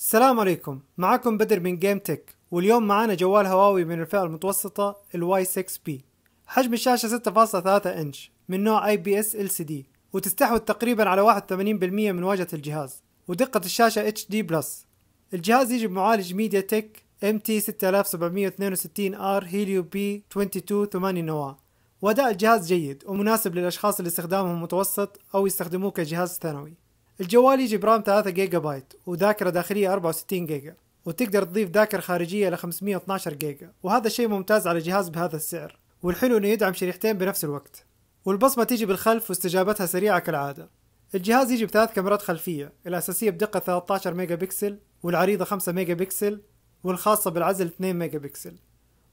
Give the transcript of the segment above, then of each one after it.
السلام عليكم معكم بدر من جيم تك واليوم معانا جوال هواوي من الفئة المتوسطة الواي 6 بي حجم الشاشة 6.3 انش من نوع اي بي اس ال سي دي وتستحوذ تقريبا على 81% من واجهة الجهاز ودقة الشاشة اتش دي بلس الجهاز يجي بمعالج ميديا تك ام تي 6762 ار هيليو بي 22 8 نواة وأداء الجهاز جيد ومناسب للأشخاص اللي استخدامهم متوسط أو يستخدموه كجهاز ثانوي الجوال يجي برام 3 جيجا بايت وذاكرة داخلية 64 جيجا وتقدر تضيف ذاكرة خارجية ل 512 جيجا وهذا شيء ممتاز على جهاز بهذا السعر والحلو انه يدعم شريحتين بنفس الوقت والبصمة تيجي بالخلف واستجابتها سريعة كالعادة الجهاز يجي بثلاث كاميرات خلفية الأساسية بدقة 13 ميجا بكسل والعريضة 5 ميجا بكسل والخاصة بالعزل 2 ميجا بكسل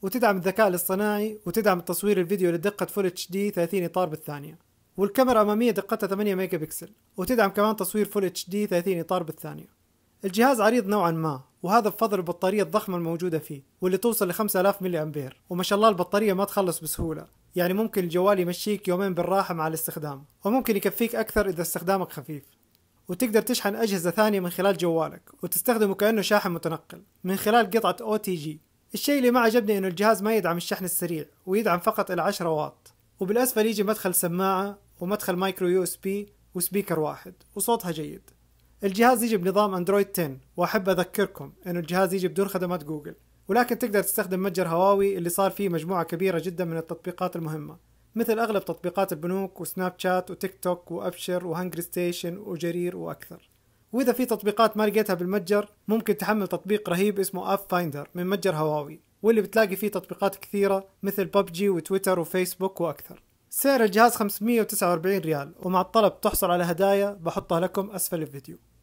وتدعم الذكاء الاصطناعي وتدعم التصوير الفيديو لدقة فول اتش دي 30 إطار بالثانية والكاميرا أمامية دقتها 8 ميجا بكسل وتدعم كمان تصوير فول اتش دي 30 إطار بالثانية الجهاز عريض نوعا ما وهذا بفضل البطارية الضخمة الموجودة فيه واللي توصل ل 5000 ملي أمبير وما شاء الله البطارية ما تخلص بسهولة يعني ممكن الجوال يمشيك يومين بالراحة مع الاستخدام وممكن يكفيك أكثر إذا استخدامك خفيف وتقدر تشحن أجهزة ثانية من خلال جوالك وتستخدمه كأنه شاحن متنقل من خلال قطعة OTG الشيء اللي ما عجبني إنه الجهاز ما يدعم الشحن السريع ويدعم فقط إلى 10 واط وبالأسفل يجي مدخل سماعة ومدخل مايكرو يو اس بي وسبيكر واحد وصوتها جيد الجهاز يجي بنظام اندرويد 10 واحب اذكركم انه الجهاز يجي بدون خدمات جوجل ولكن تقدر تستخدم متجر هواوي اللي صار فيه مجموعة كبيرة جدا من التطبيقات المهمة مثل أغلب تطبيقات البنوك وسناب شات وتيك توك وأبشر وهنجر ستيشن وجرير وأكثر وإذا في تطبيقات ما لقيتها بالمتجر ممكن تحمل تطبيق رهيب اسمه أب فايندر من متجر هواوي واللي بتلاقي فيه تطبيقات كثيرة مثل ببجي وتويتر وفيسبوك وأكثر سعر الجهاز 549 ريال ومع الطلب تحصل على هدايا بحطها لكم أسفل الفيديو